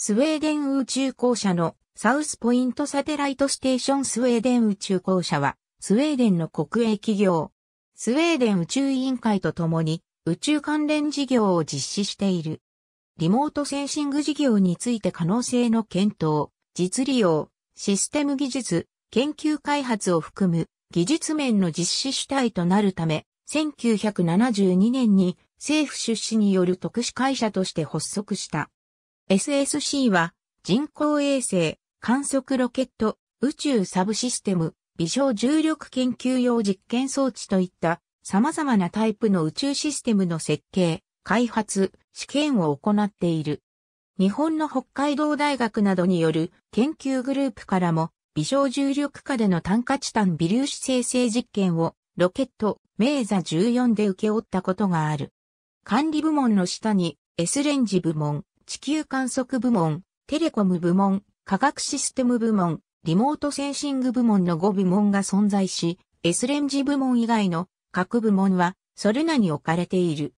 スウェーデン宇宙公社のサウスポイントサテライトステーションスウェーデン宇宙公社はスウェーデンの国営企業、スウェーデン宇宙委員会とともに宇宙関連事業を実施している。リモートセンシング事業について可能性の検討、実利用、システム技術、研究開発を含む技術面の実施主体となるため、1972年に政府出資による特殊会社として発足した。SSC は人工衛星、観測ロケット、宇宙サブシステム、微小重力研究用実験装置といった様々なタイプの宇宙システムの設計、開発、試験を行っている。日本の北海道大学などによる研究グループからも微小重力下での炭化チタン微粒子生成実験をロケット、名座14で受け負ったことがある。管理部門の下に S レンジ部門、地球観測部門、テレコム部門、科学システム部門、リモートセンシング部門の5部門が存在し、S レンジ部門以外の各部門はそれらに置かれている。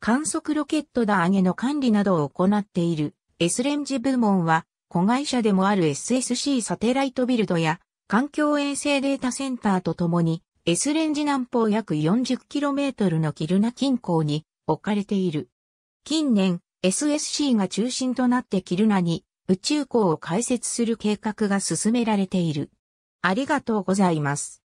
観測ロケットだ上げの管理などを行っている S レンジ部門は子会社でもある SSC サテライトビルドや環境衛星データセンターとともに S レンジ南方約 40km のキルナ近郊に置かれている。近年、SSC が中心となってキルナに宇宙港を開設する計画が進められている。ありがとうございます。